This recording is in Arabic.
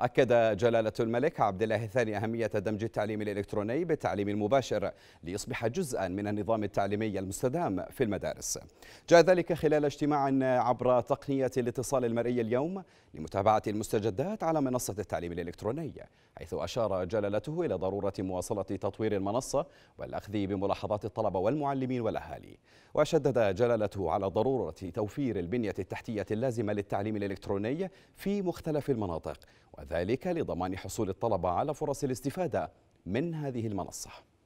أكد جلالة الملك عبد الله الثاني أهمية دمج التعليم الإلكتروني بالتعليم المباشر ليصبح جزءا من النظام التعليمي المستدام في المدارس جاء ذلك خلال اجتماع عبر تقنية الاتصال المرئي اليوم لمتابعة المستجدات على منصة التعليم الإلكتروني حيث أشار جلالته إلى ضرورة مواصلة تطوير المنصة والأخذ بملاحظات الطلبة والمعلمين والأهالي وشدد جلالته على ضرورة توفير البنية التحتية اللازمة للتعليم الإلكتروني في مختلف المناطق ذلك لضمان حصول الطلبة على فرص الاستفادة من هذه المنصة